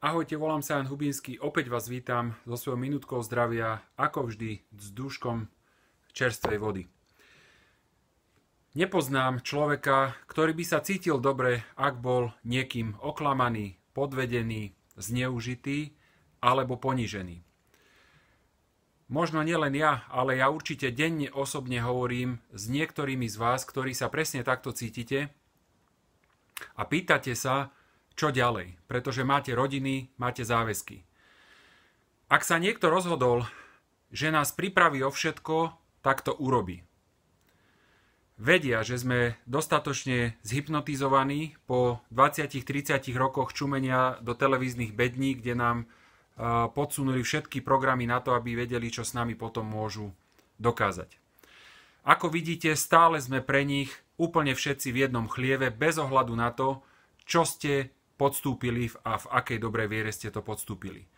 Ahojte, volám sa Jan Hubinský, opäť vás vítam so svojou minútkou zdravia, ako vždy s duškom čerstvej vody. Nepoznám človeka, ktorý by sa cítil dobre, ak bol niekým oklamaný, podvedený, zneužitý alebo ponížený. Možno nielen ja, ale ja určite denne osobne hovorím s niektorými z vás, ktorí sa presne takto cítite a pýtate sa, čo ďalej, pretože máte rodiny, máte záväzky. Ak sa niekto rozhodol, že nás pripraví o všetko, tak to urobí. Vedia, že sme dostatočne zhypnotizovaní po 20-30 rokoch čumenia do televíznych bední, kde nám podsunuli všetky programy na to, aby vedeli, čo s nami potom môžu dokázať. Ako vidíte, stále sme pre nich úplne všetci v jednom chlieve, bez ohľadu na to, čo ste podstúpili a v akej dobrej viere ste to podstúpili.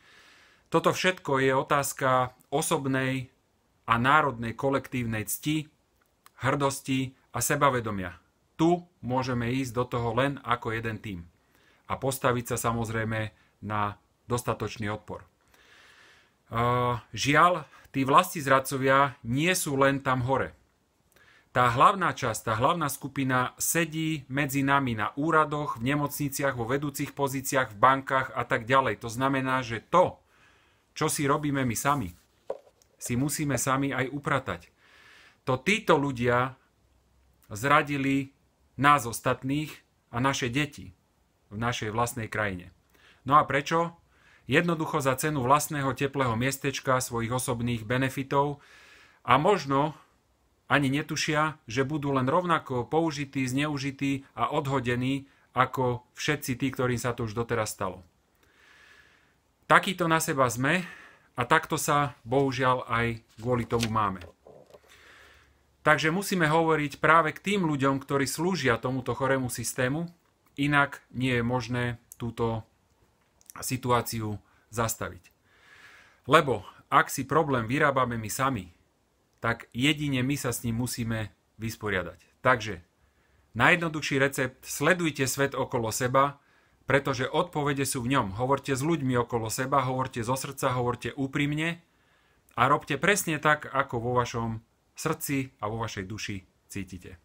Toto všetko je otázka osobnej a národnej kolektívnej cti, hrdosti a sebavedomia. Tu môžeme ísť do toho len ako jeden tým a postaviť sa samozrejme na dostatočný odpor. E, žiaľ, tí vlasti zradcovia nie sú len tam hore – tá hlavná časť, tá hlavná skupina sedí medzi nami na úradoch, v nemocniciach, vo vedúcich pozíciách, v bankách a tak ďalej. To znamená, že to, čo si robíme my sami, si musíme sami aj upratať. To títo ľudia zradili nás ostatných a naše deti v našej vlastnej krajine. No a prečo? Jednoducho za cenu vlastného teplého miestečka, svojich osobných benefitov a možno ani netušia, že budú len rovnako použití, zneužití a odhodení ako všetci tí, ktorým sa to už doteraz stalo. Takýto na seba sme a takto sa bohužiaľ aj kvôli tomu máme. Takže musíme hovoriť práve k tým ľuďom, ktorí slúžia tomuto chorému systému, inak nie je možné túto situáciu zastaviť. Lebo ak si problém vyrábame my sami, tak jedine my sa s ním musíme vysporiadať. Takže najjednoduchší recept, sledujte svet okolo seba, pretože odpovede sú v ňom. Hovorte s ľuďmi okolo seba, hovorte zo srdca, hovorte úprimne a robte presne tak, ako vo vašom srdci a vo vašej duši cítite.